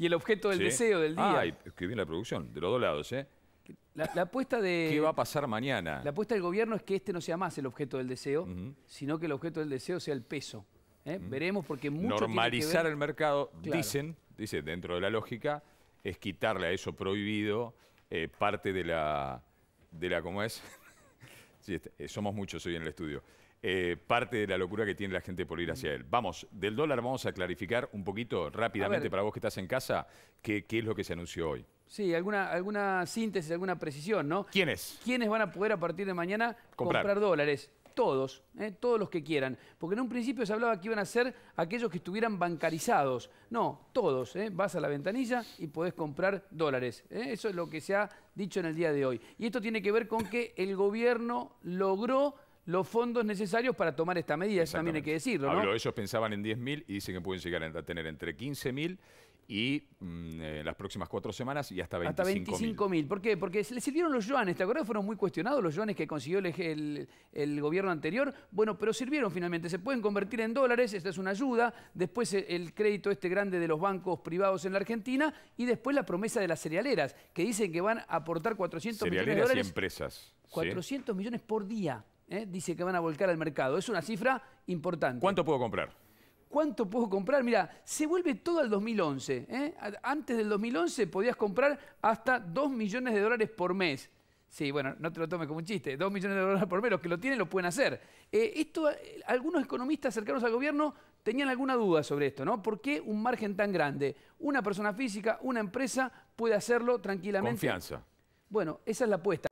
y el objeto del deseo del día. Ay, es qué bien la producción, de los dos lados, ¿eh? La, apuesta de... ¿Qué va a pasar mañana? La apuesta del gobierno es que este no sea más el objeto del deseo, sino que el objeto del deseo sea el peso. ¿eh? Veremos porque mucho Normalizar el mercado, dicen, dice, dentro de la lógica, es quitarle a eso prohibido eh, parte de la... De la ¿Cómo es? Este, eh, somos muchos hoy en el estudio. Eh, parte de la locura que tiene la gente por ir mm. hacia él. Vamos, del dólar vamos a clarificar un poquito rápidamente para vos que estás en casa, qué, es lo que se anunció hoy. Sí, alguna, alguna síntesis, alguna precisión, ¿no? ¿Quiénes? ¿Quiénes van a poder a partir de mañana comprar dólares? Todos, eh, todos los que quieran. Porque en un principio se hablaba que iban a ser aquellos que estuvieran bancarizados. No, todos. Eh, vas a la ventanilla y podés comprar dólares. Eh, eso es lo que se ha dicho en el día de hoy. Y esto tiene que ver con que el gobierno logró los fondos necesarios para tomar esta medida. Eso también hay que decirlo. ellos pensaban en 10.000 y dicen que pueden llegar a tener entre 15.000 y mm, eh, las próximas cuatro semanas y hasta 25.000. Hasta 25 mil. ¿Por qué? Porque le sirvieron los yuanes. ¿Te acuerdas? Fueron muy cuestionados los yuanes que consiguió el, gobierno anterior. Bueno, pero sirvieron finalmente. Se pueden convertir en dólares, esta es una ayuda. Después eh, el crédito este grande de los bancos privados en la Argentina. Y después la promesa de las cerealeras, que dicen que van a aportar 400 millones de dólares. y empresas. 400 millones por día. ¿eh? Dice que van a volcar al mercado. Es una cifra importante. ¿Cuánto puedo comprar? ¿cuánto puedo comprar? Mira, se vuelve todo al 2011. ¿eh? Antes del 2011 podías comprar hasta 2 millones de dólares por mes. Sí, bueno, no te lo tomes como un chiste. 2 millones de dólares por mes, los que lo tienen lo pueden hacer. Eh, esto, eh, algunos economistas cercanos al gobierno tenían alguna duda sobre esto, ¿no? ¿Por qué un margen tan grande? Una persona física, una empresa puede hacerlo tranquilamente. Confianza. Bueno, esa es la apuesta.